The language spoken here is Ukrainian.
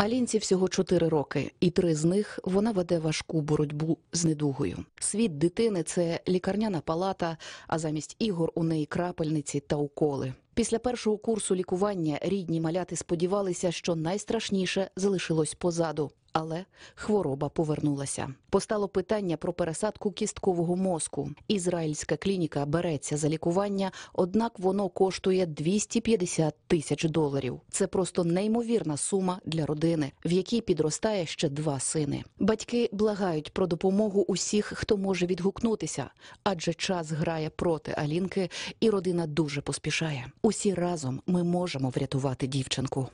Алінці всього чотири роки, і три з них вона веде важку боротьбу з недугою. Світ дитини це лікарняна палата, а замість ігор у неї крапельниці та уколи. Після першого курсу лікування рідні маляти сподівалися, що найстрашніше залишилось позаду але хвороба повернулася. Постало питання про пересадку кісткового мозку. Ізраїльська клініка береться за лікування, однак воно коштує 250 тисяч доларів. Це просто неймовірна сума для родини, в якій підростає ще два сини. Батьки благають про допомогу усіх, хто може відгукнутися, адже час грає проти Алінки, і родина дуже поспішає. Усі разом ми можемо врятувати дівчинку.